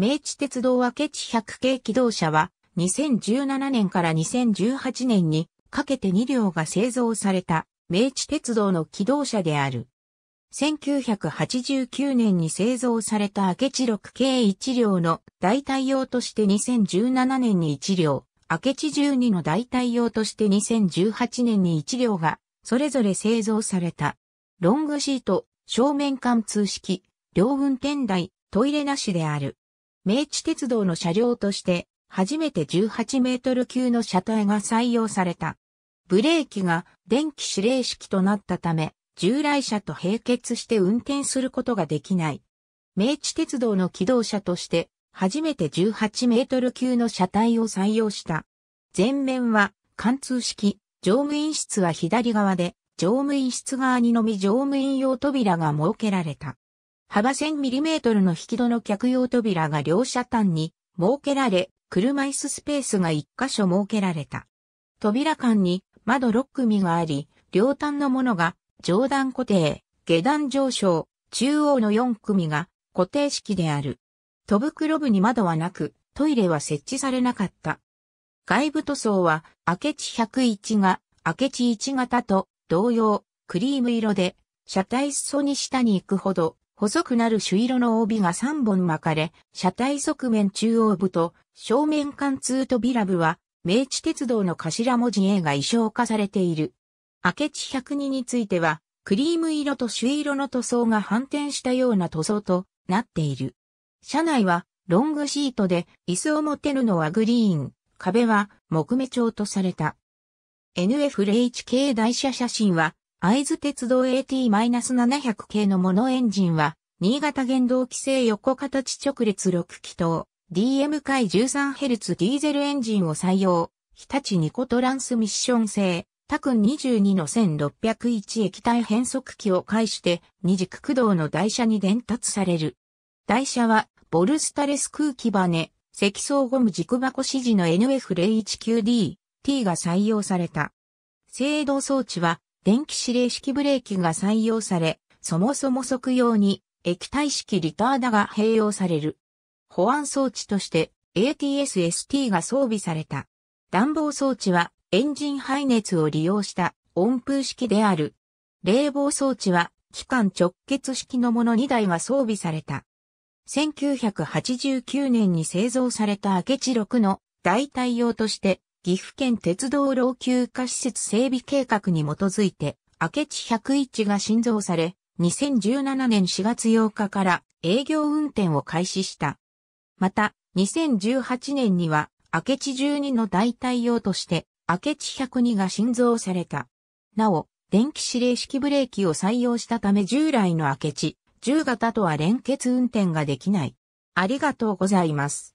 明治鉄道明智100系機動車は、2017年から2018年にかけて2両が製造された明治鉄道の機動車である。1989年に製造された明智6系1両の代替用として2017年に1両、明智12の代替用として2018年に1両がそれぞれ製造された。ロングシート、正面貫通式、両運転台、トイレなしである。明治鉄道の車両として、初めて18メートル級の車体が採用された。ブレーキが電気指令式となったため、従来車と並結して運転することができない。明治鉄道の機動車として、初めて18メートル級の車体を採用した。前面は貫通式、乗務員室は左側で、乗務員室側にのみ乗務員用扉が設けられた。幅 1000mm の引き戸の客用扉が両車端に設けられ、車椅子スペースが1箇所設けられた。扉間に窓6組があり、両端のものが上段固定、下段上昇、中央の4組が固定式である。戸袋部に窓はなく、トイレは設置されなかった。外部塗装は、明智101が、明智1型と同様、クリーム色で、車体裾に下に行くほど、細くなる朱色の帯が3本巻かれ、車体側面中央部と正面貫通扉部は、明治鉄道の頭文字 A が衣装化されている。明智102については、クリーム色と朱色の塗装が反転したような塗装となっている。車内はロングシートで椅子を持てるのはグリーン、壁は木目調とされた。NF0HK 台車写真は会津鉄道 AT-700 系のモノエンジンは、新潟原動機制横形直列6気筒、DM 回 13Hz ディーゼルエンジンを採用、日立ニコトランスミッション製、タクン22の1601液体変速機を介して二軸駆動の台車に伝達される。台車は、ボルスタレス空気バネ、積層ゴム軸箱指示の NF019D、T が採用された。制動装置は、電気指令式ブレーキが採用され、そもそも即用に液体式リターダが併用される。保安装置として ATS-ST が装備された。暖房装置はエンジン排熱を利用した温風式である。冷房装置は機関直結式のもの2台が装備された。1989年に製造された明智6の代替用として岐阜県鉄道老朽化施設整備計画に基づいて、明智101が新造され、2017年4月8日から営業運転を開始した。また、2018年には、明智12の代替用として、明智102が新造された。なお、電気指令式ブレーキを採用したため従来の明智10型とは連結運転ができない。ありがとうございます。